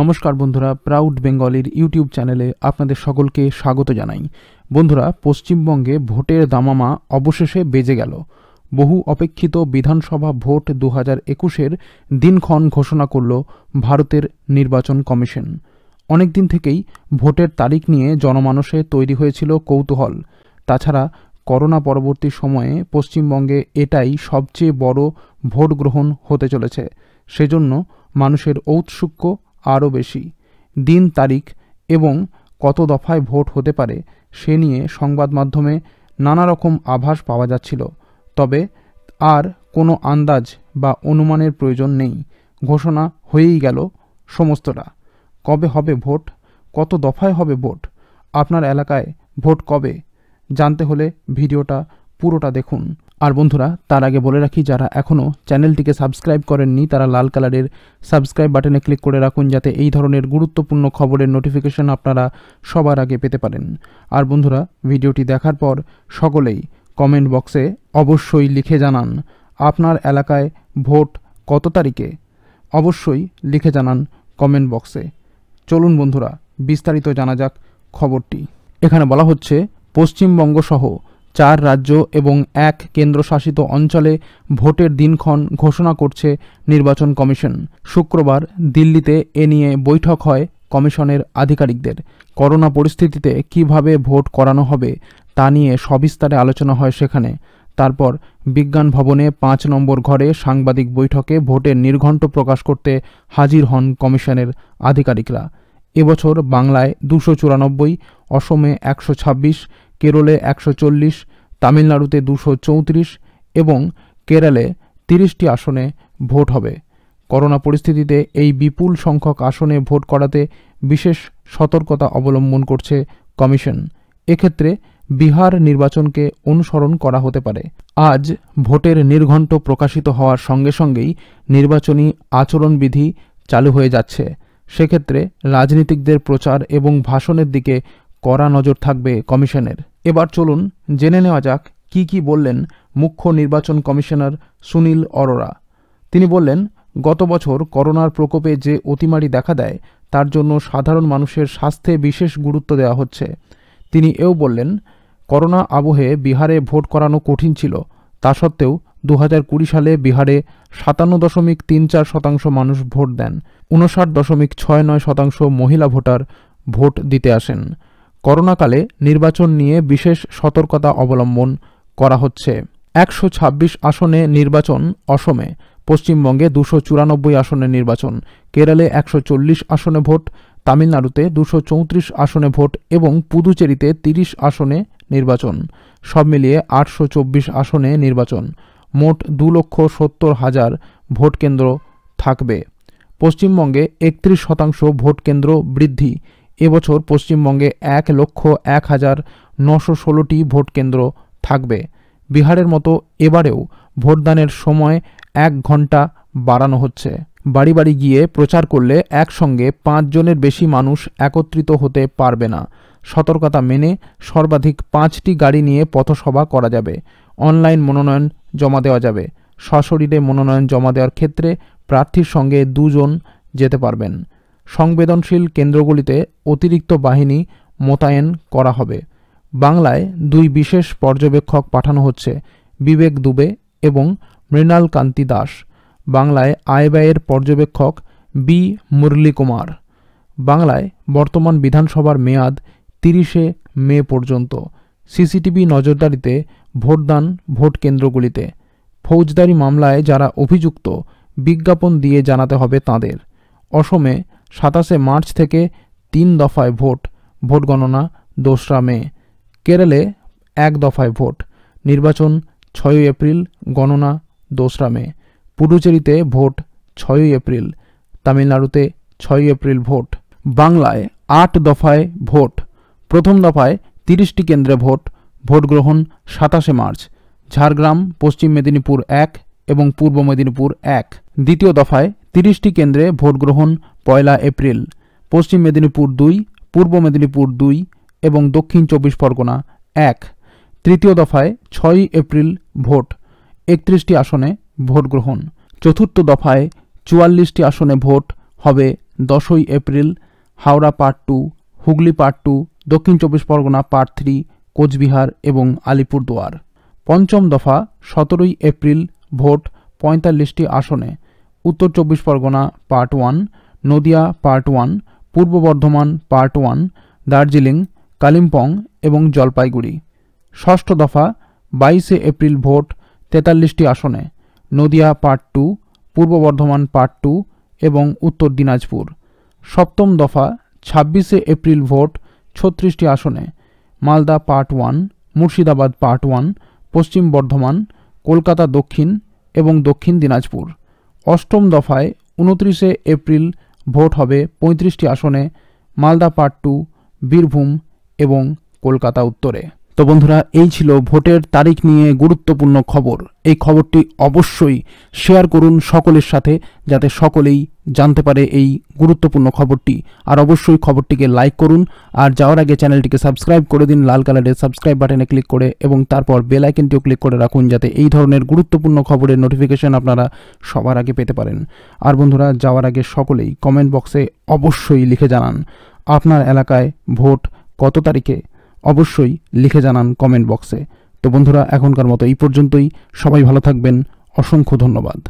নমস্কার বন্ধুরা proud বেঙ্গলির YouTube চ্যানেলে আপনাদের সকলকে স্বাগত জানাই বন্ধুরা পশ্চিমবঙ্গে ভোটের দামামা অবশেষে বেজে গেল বহু অপেক্ষিত বিধানসভা ভোট দু হাজার একুশের দিনক্ষণ ঘোষণা করল ভারতের নির্বাচন কমিশন অনেক দিন থেকেই ভোটের তারিখ নিয়ে জনমানসে তৈরি হয়েছিল কৌতূহল তাছাড়া করোনা পরবর্তী সময়ে পশ্চিমবঙ্গে এটাই সবচেয়ে বড় ভোট গ্রহণ হতে চলেছে সেজন্য মানুষের ঔৎসুক্য আরও বেশি দিন তারিখ এবং কত দফায় ভোট হতে পারে সে নিয়ে সংবাদ মাধ্যমে নানা রকম আভাস পাওয়া যাচ্ছিল তবে আর কোনো আন্দাজ বা অনুমানের প্রয়োজন নেই ঘোষণা হয়েই গেল সমস্তটা কবে হবে ভোট কত দফায় হবে ভোট আপনার এলাকায় ভোট কবে জানতে হলে ভিডিওটা পুরোটা দেখুন আর বন্ধুরা তার আগে বলে রাখি যারা এখনও চ্যানেলটিকে সাবস্ক্রাইব করেননি তারা লাল কালারের সাবস্ক্রাইব বাটনে ক্লিক করে রাখুন যাতে এই ধরনের গুরুত্বপূর্ণ খবরের নোটিফিকেশন আপনারা সবার আগে পেতে পারেন আর বন্ধুরা ভিডিওটি দেখার পর সকলেই কমেন্ট বক্সে অবশ্যই লিখে জানান আপনার এলাকায় ভোট কত তারিখে অবশ্যই লিখে জানান কমেন্ট বক্সে চলুন বন্ধুরা বিস্তারিত জানা যাক খবরটি এখানে বলা হচ্ছে পশ্চিমবঙ্গ সহ চার রাজ্য এবং এক কেন্দ্রশাসিত অঞ্চলে ভোটের দিনক্ষণ ঘোষণা করছে নির্বাচন কমিশন শুক্রবার দিল্লিতে এ নিয়ে বৈঠক হয় কমিশনের আধিকারিকদের করোনা পরিস্থিতিতে কিভাবে ভোট করানো হবে তা নিয়ে সবিস্তারে আলোচনা হয় সেখানে তারপর বিজ্ঞান ভবনে পাঁচ নম্বর ঘরে সাংবাদিক বৈঠকে ভোটের নির্ঘণ্ট প্রকাশ করতে হাজির হন কমিশনের আধিকারিকরা এবছর বাংলায় দুশো চুরানব্বই অসমে একশো ছাব্বিশ কেরলে একশো চল্লিশ তামিলনাড়ুতে দুশো চৌত্রিশ এবং কেরালে তিরিশটি আসনে ভোট হবে করোনা পরিস্থিতিতে এই বিপুল সংখ্যক আসনে ভোট করাতে বিশেষ সতর্কতা অবলম্বন করছে কমিশন এক্ষেত্রে বিহার নির্বাচনকে অনুসরণ করা হতে পারে আজ ভোটের নির্ঘণ্ট প্রকাশিত হওয়ার সঙ্গে সঙ্গেই নির্বাচনী আচরণবিধি চালু হয়ে যাচ্ছে সেক্ষেত্রে রাজনীতিকদের প্রচার এবং ভাষণের দিকে কড়া নজর থাকবে কমিশনের এবার চলুন জেনে নেওয়া যাক কি কি বললেন মুখ্য নির্বাচন কমিশনার সুনীল অরোরা তিনি বললেন গত বছর করোনার প্রকোপে যে অতিমারি দেখা দেয় তার জন্য সাধারণ মানুষের স্বাস্থ্যে বিশেষ গুরুত্ব দেওয়া হচ্ছে তিনি এও বললেন করোনা আবহে বিহারে ভোট করানো কঠিন ছিল তা সত্ত্বেও দু সালে বিহারে সাতান্ন দশমিক তিন চার শতাংশ মানুষ ভোট দেন উনষাট দশমিক ছয় নয় শতাংশ মহিলা ভোটার ভোট দিতে আসেন করোনাকালে নির্বাচন নিয়ে বিশেষ সতর্কতা অবলম্বন করা হচ্ছে একশো ছাব্বিশ আসনে নির্বাচন অসমে পশ্চিমবঙ্গে দুশো চুরানব্বই আসনে নির্বাচন কেরালে একশো চল্লিশ আসনে ভোট তামিলনাড়ুতে দুশো চৌত্রিশ আসনে ভোট এবং পুদুচেরিতে তিরিশ আসনে নির্বাচন সব মিলিয়ে আটশো চব্বিশ আসনে নির্বাচন মোট দু লক্ষ সত্তর হাজার ভোট কেন্দ্র থাকবে পশ্চিমবঙ্গে একত্রিশ শতাংশ ভোট কেন্দ্র বৃদ্ধি এবছর পশ্চিমবঙ্গে এক লক্ষ এক হাজার নশো ষোলোটি ভোট কেন্দ্র থাকবে বিহারের মতো এবারেও ভোটদানের সময় এক ঘন্টা বাড়ানো হচ্ছে বাড়ি বাড়ি গিয়ে প্রচার করলে একসঙ্গে পাঁচজনের বেশি মানুষ একত্রিত হতে পারবে না সতর্কতা মেনে সর্বাধিক পাঁচটি গাড়ি নিয়ে পথসভা করা যাবে অনলাইন মনোনয়ন জমা দেওয়া যাবে সশরীরে মনোনয়ন জমা দেওয়ার ক্ষেত্রে প্রার্থীর সঙ্গে দুজন যেতে পারবেন সংবেদনশীল কেন্দ্রগুলিতে অতিরিক্ত বাহিনী মোতায়েন করা হবে বাংলায় দুই বিশেষ পর্যবেক্ষক পাঠানো হচ্ছে বিবেক দুবে এবং মৃণাল কান্তি দাস বাংলায় আয় ব্যয়ের পর্যবেক্ষক বি মুরলী কুমার বাংলায় বর্তমান বিধানসভার মেয়াদ তিরিশে মে পর্যন্ত সিসিটিভি নজরদারিতে ভোটদান ভোট কেন্দ্রগুলিতে ফৌজদারি মামলায় যারা অভিযুক্ত বিজ্ঞাপন দিয়ে জানাতে হবে তাঁদের অসমে সাতাশে মার্চ থেকে তিন দফায় ভোট ভোট গণনা দোসরা মে কেরলে এক দফায় ভোট নির্বাচন ছয়ই এপ্রিল গণনা দোসরা মে পুডুচেরিতে ভোট ছয়ই এপ্রিল তামিলনাড়ুতে ছয়ই এপ্রিল ভোট বাংলায় আট দফায় ভোট প্রথম দফায় তিরিশটি কেন্দ্রে ভোট ভোট গ্রহণ সাতাশে মার্চ ঝাড়গ্রাম পশ্চিম মেদিনীপুর এক এবং পূর্ব মেদিনীপুর এক দ্বিতীয় দফায় তিরিশটি কেন্দ্রে ভোটগ্রহণ পয়লা এপ্রিল পশ্চিম মেদিনীপুর দুই পূর্ব মেদিনীপুর দুই এবং দক্ষিণ চব্বিশ পরগনা এক তৃতীয় দফায় ছয়ই এপ্রিল ভোট একত্রিশটি আসনে ভোটগ্রহণ চতুর্থ দফায় চুয়াল্লিশটি আসনে ভোট হবে দশই April Howrah part two Hooghly part two দক্ষিণ চব্বিশ পরগনা পার্ট থ্রি কোচবিহার এবং আলিপুরদুয়ার পঞ্চম দফা সতেরোই এপ্রিল ভোট পঁয়তাল্লিশটি আসনে উত্তর চব্বিশ Pargana part one Nadia part one পূর্ব বর্ধমান পার্ট ওয়ান দার্জিলিং কালিম্পং এবং জলপাইগুড়ি ষষ্ঠ দফা বাইশে এপ্রিল ভোট তেতাল্লিশটি আসনে নদিয়া পার্ট টু পূর্ব বর্ধমান পার্ট টু এবং উত্তর দিনাজপুর সপ্তম দফা ছাব্বিশে এপ্রিল ভোট ছত্রিশটি আসনে Malda part one Murshidabad part one পশ্চিম বর্ধমান কলকাতা দক্ষিণ এবং দক্ষিণ দিনাজপুর অষ্টম দফায় উনত্রিশে এপ্রিল ভোট হবে পঁয়ত্রিশটি আসনে মালদা পার্ট টু বীরভূম এবং কলকাতা উত্তরে তো বন্ধুরা এই ছিল ভোটের তারিখ নিয়ে গুরুত্বপূর্ণ খবর এই খবরটি অবশ্যই শেয়ার করুন সকলের সাথে যাতে সকলেই জানতে পারে এই গুরুত্বপূর্ণ খবরটি আর অবশ্যই খবরটিকে লাইক করুন আর যাওয়ার আগে চ্যানেলটিকে সাবস্ক্রাইব করে দিন লাল কালারের সাবস্ক্রাইব বাটনে ক্লিক করে এবং তারপর বেল আইকনটিও ক্লিক করে রাখুন যাতে এই ধরনের গুরুত্বপূর্ণ খবরের নোটিফিকেশন আপনারা সবার আগে পেতে পারেন আর বন্ধুরা যাওয়ার আগে সকলেই কমেন্ট বক্সে অবশ্যই লিখে জানান আপনার এলাকায় ভোট কত তারিখে অবশ্যই লিখে জানান কমেন্ট বক্সে তো বন্ধুরা এখনকার মতো এই পর্যন্তই সবাই ভালো থাকবেন অসংখ্য ধন্যবাদ